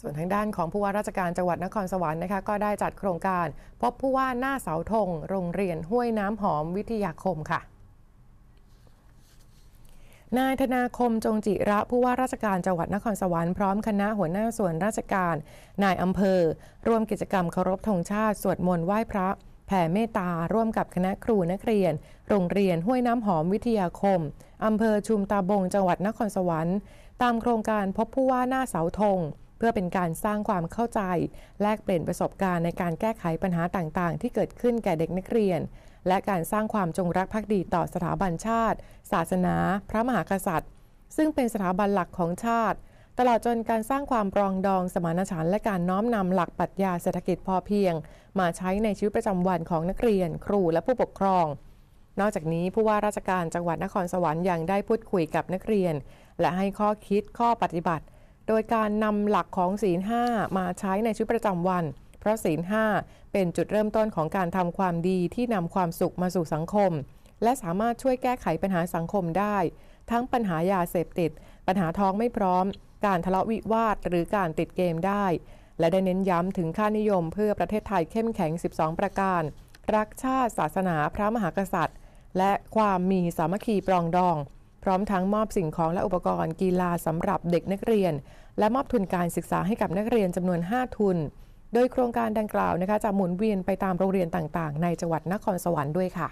ส่วนทางด้านของผู้ว่าราชการจังหวัดนครสวรรค์นะคะก็ได้จัดโครงการ พบผู้ว่าหน้าเสาธง โรงเรียนห้วยน้ำหอมวิทยาคมค่ะ นายธนาคมจงจิระผู้ว่าราชการจังหวัดนครสวรรค์พร้อมคณะหัวหน้าส่วนราชการนายอำเภอ ร่วมกิจกรรมเคารพธงชาติ สวดมนต์ไหว้พระแผ่เมตตาร่วมกับคณะครูนักเรียน โรงเรียนห้วยน้ำหอมวิทยาคมอำเภอชุมตาบงจังหวัดนครสวรรค์ ตามโครงการพบผู้ว่าหน้าเสาธงเพื่อเป็นการสร้างความเข้าใจ แลกเปลี่ยนประสบการณ์ในการแก้ไขปัญหาต่างๆ ที่เกิดขึ้นแก่เด็กนักเรียน และการสร้างความจงรักภักดีต่อสถาบันชาติ ศาสนา พระมหากษัตริย์ ซึ่งเป็นสถาบันหลักของชาติ ตลอดจนการสร้างความปรองดองสมานฉันท์และการน้อมนำหลักปรัชญาเศรษฐกิจพอเพียง มาใช้ในชีวิตประจำวันของนักเรียน ครูและผู้ปกครอง นอกจากนี้ผู้ว่าราชการจังหวัดนครสวรรค์ยังได้พูดคุยกับนักเรียน และให้ข้อคิดข้อปฏิบัติโดยการนำหลักของศีลห้ามาใช้ในชีวิตประจำวัน เพราะศีลห้าเป็นจุดเริ่มต้นของการทำความดีที่นำความสุขมาสู่สังคม และสามารถช่วยแก้ไขปัญหาสังคมได้ ทั้งปัญหายาเสพติด ปัญหาท้องไม่พร้อม การทะเลาะวิวาทหรือการติดเกมได้ และได้เน้นย้ำถึงค่านิยมเพื่อประเทศไทยเข้มแข็ง 12 ประการ รักชาติศาสนาพระมหากษัตริย์ และความมีสามัคคีปรองดองพร้อมทั้งมอบสิ่งของและอุปกรณ์กีฬาสำหรับเด็กนักเรียน และมอบทุนการศึกษาให้กับนักเรียนจำนวน 5 ทุน โดยโครงการดังกล่าวนะคะจะหมุนเวียนไปตามโรงเรียนต่างๆ ในจังหวัดนครสวรรค์ด้วยค่ะ